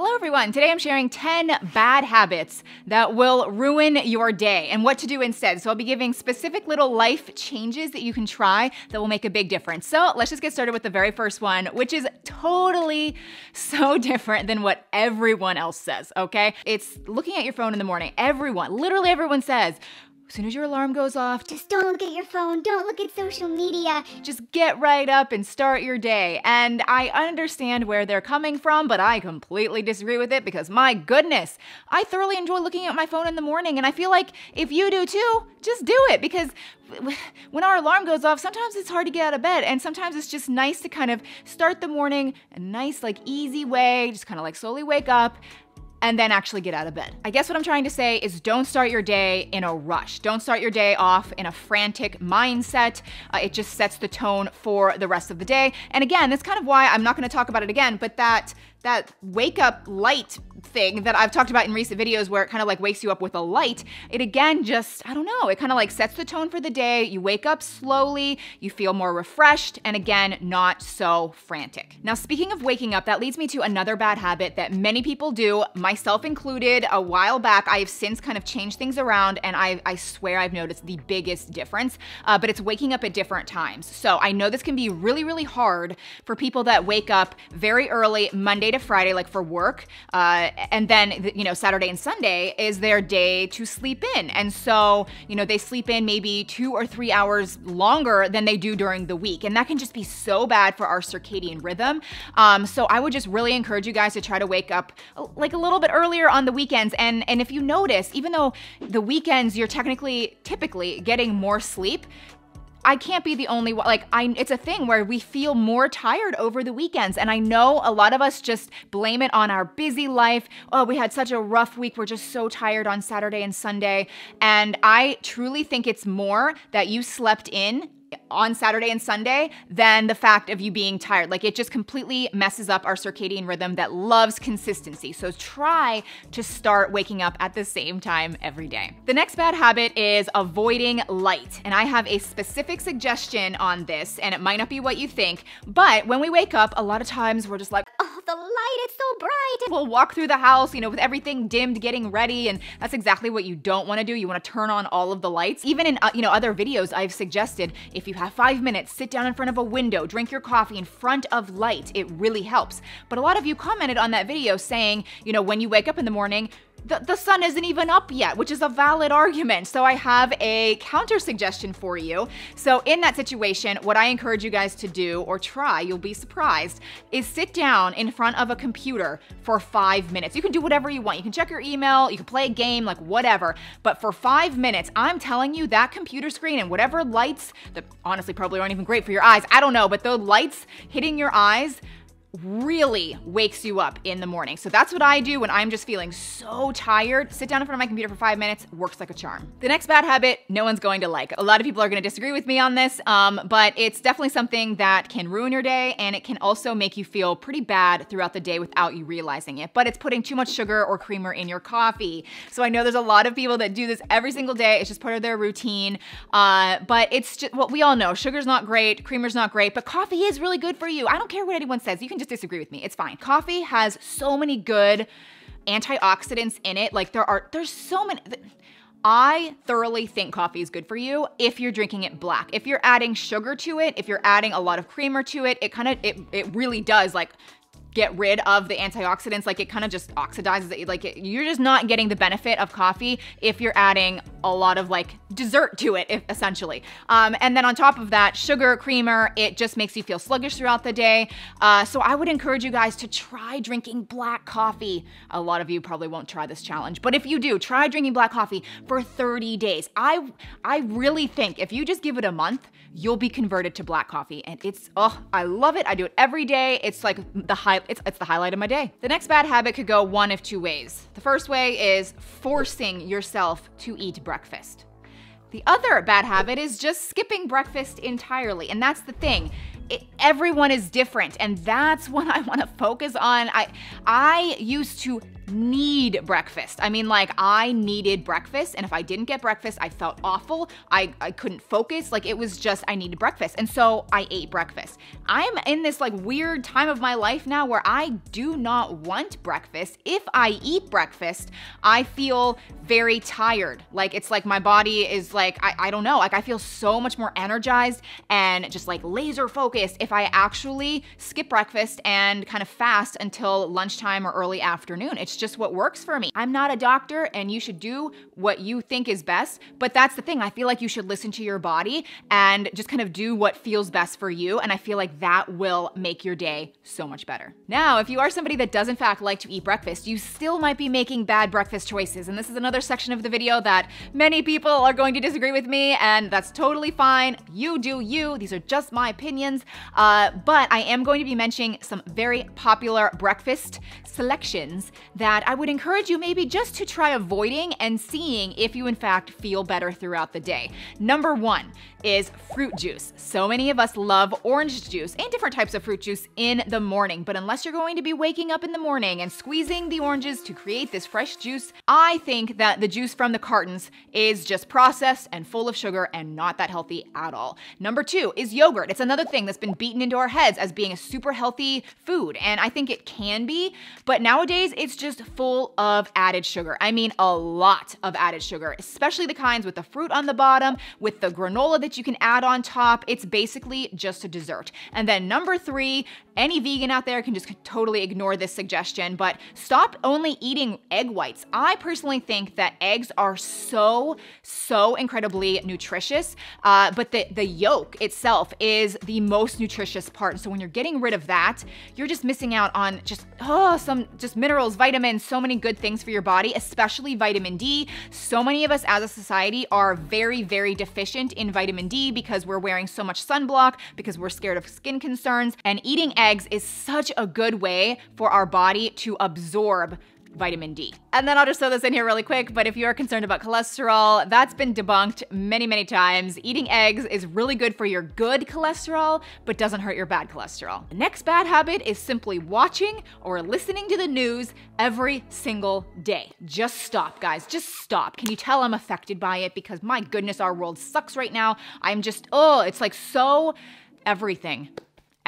Hello, everyone. Today I'm sharing 10 bad habits that will ruin your day and what to do instead. So, I'll be giving specific little life changes that you can try that will make a big difference. So, let's just get started with the very first one, which is totally so different than what everyone else says, okay? It's looking at your phone in the morning. Everyone, literally everyone says, as soon as your alarm goes off, just don't look at your phone, don't look at social media. Just get right up and start your day. And I understand where they're coming from, but I completely disagree with it because my goodness, I thoroughly enjoy looking at my phone in the morning. And I feel like if you do too, just do it because when our alarm goes off, sometimes it's hard to get out of bed. And sometimes it's just nice to kind of start the morning a nice, like easy way, just kind of like slowly wake up and then actually get out of bed. I guess what I'm trying to say is don't start your day in a rush. Don't start your day off in a frantic mindset. Uh, it just sets the tone for the rest of the day. And again, that's kind of why I'm not gonna talk about it again, but that that wake up light thing that I've talked about in recent videos where it kind of like wakes you up with a light, it again just, I don't know, it kind of like sets the tone for the day. You wake up slowly, you feel more refreshed, and again, not so frantic. Now, speaking of waking up, that leads me to another bad habit that many people do, myself included. A while back, I have since kind of changed things around, and I, I swear I've noticed the biggest difference, uh, but it's waking up at different times. So I know this can be really, really hard for people that wake up very early, Monday Monday to Friday, like for work, uh, and then you know Saturday and Sunday is their day to sleep in, and so you know they sleep in maybe two or three hours longer than they do during the week, and that can just be so bad for our circadian rhythm. Um, so I would just really encourage you guys to try to wake up uh, like a little bit earlier on the weekends, and and if you notice, even though the weekends you're technically typically getting more sleep, I can't be the only one. Like, I, it's a thing where we feel more tired over the weekends. And I know a lot of us just blame it on our busy life. Oh, we had such a rough week. We're just so tired on Saturday and Sunday. And I truly think it's more that you slept in on Saturday and Sunday than the fact of you being tired. Like it just completely messes up our circadian rhythm that loves consistency. So try to start waking up at the same time every day. The next bad habit is avoiding light. And I have a specific suggestion on this, and it might not be what you think, but when we wake up, a lot of times we're just like, the light, it's so bright. We'll walk through the house, you know, with everything dimmed, getting ready, and that's exactly what you don't wanna do. You wanna turn on all of the lights. Even in, uh, you know, other videos I've suggested, if you have five minutes, sit down in front of a window, drink your coffee in front of light, it really helps. But a lot of you commented on that video saying, you know, when you wake up in the morning, the, the sun isn't even up yet, which is a valid argument. So I have a counter suggestion for you. So in that situation, what I encourage you guys to do or try, you'll be surprised, is sit down in front of a computer for five minutes. You can do whatever you want. You can check your email, you can play a game, like whatever. But for five minutes, I'm telling you that computer screen and whatever lights that honestly probably aren't even great for your eyes. I don't know, but the lights hitting your eyes, really wakes you up in the morning. So that's what I do when I'm just feeling so tired. Sit down in front of my computer for five minutes, works like a charm. The next bad habit, no one's going to like. A lot of people are gonna disagree with me on this, um, but it's definitely something that can ruin your day and it can also make you feel pretty bad throughout the day without you realizing it. But it's putting too much sugar or creamer in your coffee. So I know there's a lot of people that do this every single day. It's just part of their routine. Uh, but it's just what well, we all know. Sugar's not great, creamer's not great, but coffee is really good for you. I don't care what anyone says. You can can just disagree with me. It's fine. Coffee has so many good antioxidants in it. Like there are, there's so many. I thoroughly think coffee is good for you if you're drinking it black. If you're adding sugar to it, if you're adding a lot of creamer to it, it kind of it it really does like get rid of the antioxidants. Like it kind of just oxidizes it. Like it, you're just not getting the benefit of coffee if you're adding a lot of like dessert to it, if, essentially. Um, and then on top of that, sugar creamer, it just makes you feel sluggish throughout the day. Uh, so I would encourage you guys to try drinking black coffee. A lot of you probably won't try this challenge, but if you do, try drinking black coffee for 30 days. I, I really think if you just give it a month, you'll be converted to black coffee. And it's, oh, I love it. I do it every day. It's like the high, it's, it's the highlight of my day. The next bad habit could go one of two ways. The first way is forcing yourself to eat breakfast. The other bad habit is just skipping breakfast entirely. And that's the thing. It, everyone is different and that's what I want to focus on. I I used to need breakfast. I mean, like, I needed breakfast, and if I didn't get breakfast, I felt awful. I, I couldn't focus. Like, it was just, I needed breakfast. And so I ate breakfast. I'm in this like weird time of my life now where I do not want breakfast. If I eat breakfast, I feel very tired. Like, it's like my body is like, I, I don't know, like, I feel so much more energized and just like laser focused if I actually skip breakfast and kind of fast until lunchtime or early afternoon. It's just what works for me. I'm not a doctor and you should do what you think is best, but that's the thing. I feel like you should listen to your body and just kind of do what feels best for you. And I feel like that will make your day so much better. Now, if you are somebody that does in fact like to eat breakfast, you still might be making bad breakfast choices. And this is another section of the video that many people are going to disagree with me and that's totally fine. You do you. These are just my opinions. Uh, but I am going to be mentioning some very popular breakfast selections that that, I would encourage you maybe just to try avoiding and seeing if you in fact feel better throughout the day. Number one is fruit juice. So many of us love orange juice and different types of fruit juice in the morning, but unless you're going to be waking up in the morning and squeezing the oranges to create this fresh juice, I think that the juice from the cartons is just processed and full of sugar and not that healthy at all. Number two is yogurt. It's another thing that's been beaten into our heads as being a super healthy food, and I think it can be, but nowadays it's just full of added sugar. I mean, a lot of added sugar, especially the kinds with the fruit on the bottom, with the granola that you can add on top. It's basically just a dessert. And then number three, any vegan out there can just totally ignore this suggestion, but stop only eating egg whites. I personally think that eggs are so, so incredibly nutritious, uh, but the, the yolk itself is the most nutritious part. So when you're getting rid of that, you're just missing out on just, oh, some just minerals, vitamins, vitamins, so many good things for your body, especially vitamin D. So many of us as a society are very, very deficient in vitamin D because we're wearing so much sunblock, because we're scared of skin concerns, and eating eggs is such a good way for our body to absorb vitamin D. And then I'll just throw this in here really quick, but if you are concerned about cholesterol, that's been debunked many, many times. Eating eggs is really good for your good cholesterol, but doesn't hurt your bad cholesterol. The next bad habit is simply watching or listening to the news every single day. Just stop, guys. Just stop. Can you tell I'm affected by it? Because my goodness, our world sucks right now. I'm just, oh, it's like so everything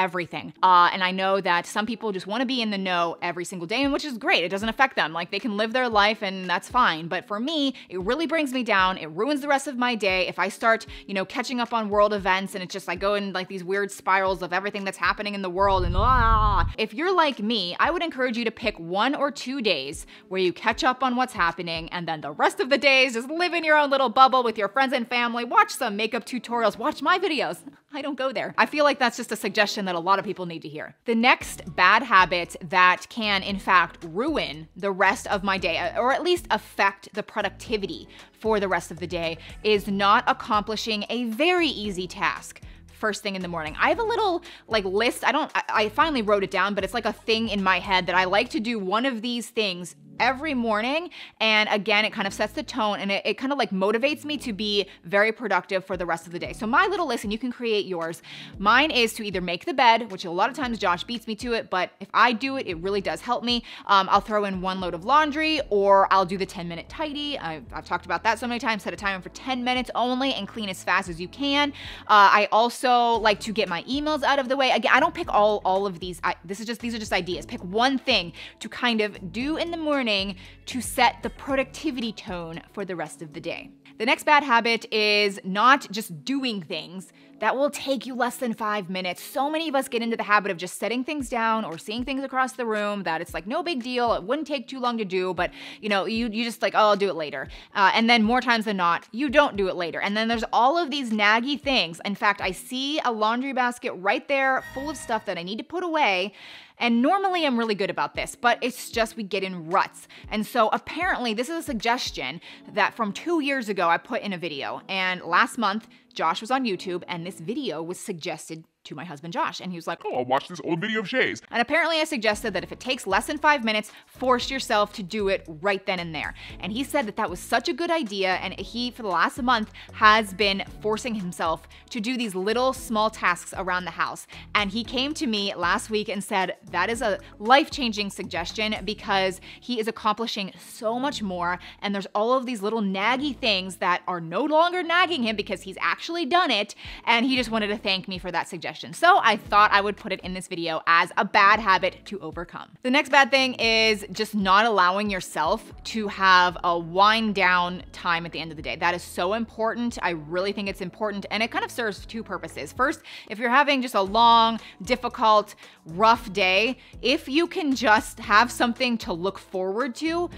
everything. Uh, and I know that some people just want to be in the know every single day, and which is great. It doesn't affect them. Like they can live their life and that's fine. But for me, it really brings me down. It ruins the rest of my day. If I start, you know, catching up on world events and it's just I go in like these weird spirals of everything that's happening in the world and ah, ah, ah, ah. If you're like me, I would encourage you to pick one or two days where you catch up on what's happening and then the rest of the days just live in your own little bubble with your friends and family, watch some makeup tutorials, watch my videos. I don't go there. I feel like that's just a suggestion that a lot of people need to hear. The next bad habit that can, in fact, ruin the rest of my day, uh, or at least affect the productivity for the rest of the day, is not accomplishing a very easy task first thing in the morning. I have a little like list. I don't, I, I, finally wrote it down, but it's like a thing in my head that I like to do one of these things every morning. And again, it kind of sets the tone and it, it kind of like motivates me to be very productive for the rest of the day. So my little list, and you can create yours. Mine is to either make the bed, which a lot of times Josh beats me to it, but if I do it, it really does help me. Um, I'll throw in one load of laundry or I'll do the 10 minute tidy. I've, I've talked about that so many times, set a timer for 10 minutes only and clean as fast as you can. Uh, I also like to get my emails out of the way. Again, I don't pick all, all of these. I, this is just, these are just ideas. Pick one thing to kind of do in the morning morning to set the productivity tone for the rest of the day. The next bad habit is not just doing things. That will take you less than five minutes. So many of us get into the habit of just setting things down or seeing things across the room that it's like no big deal. It wouldn't take too long to do, but you know, you, you just like, oh, I'll do it later. Uh, and then more times than not, you don't do it later. And then there's all of these naggy things. In fact, I see a laundry basket right there full of stuff that I need to put away. And normally I'm really good about this, but it's just we get in ruts. And so apparently, this is a suggestion that from two years ago I put in a video. And last month, Josh was on YouTube and this video was suggested to my husband Josh, and he was like, Oh, I'll watch this old video of Shay's. And apparently, I suggested that if it takes less than five minutes, force yourself to do it right then and there. And he said that that was such a good idea, and he, for the last month, has been forcing himself to do these little small tasks around the house. And he came to me last week and said, That is a life changing suggestion because he is accomplishing so much more, and there's all of these little naggy things that are no longer nagging him because he's actually done it. And he just wanted to thank me for that suggestion suggestion. So I thought I would put it in this video as a bad habit to overcome. The next bad thing is just not allowing yourself to have a wind down time at the end of the day. That is so important. I really think it's important and it kind of serves two purposes. First, if you're having just a long, difficult, rough day, if you can just have something to look forward to,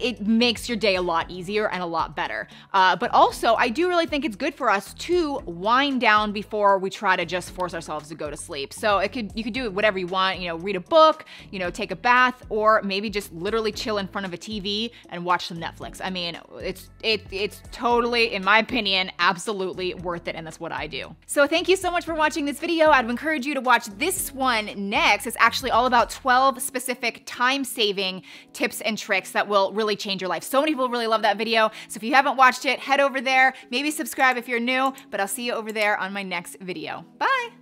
it makes your day a lot easier and a lot better. Uh, but also, I do really think it's good for us to wind down before we try to just force ourselves to go to sleep. So it could you could do whatever you want. You know, read a book. You know, take a bath, or maybe just literally chill in front of a TV and watch some Netflix. I mean, it's it it's totally, in my opinion, absolutely worth it, and that's what I do. So thank you so much for watching this video. I'd encourage you to watch this one next. It's actually all about 12 specific time-saving tips and tricks that will really really change your life. So many people really love that video. So if you haven't watched it, head over there. Maybe subscribe if you're new, but I'll see you over there on my next video. Bye.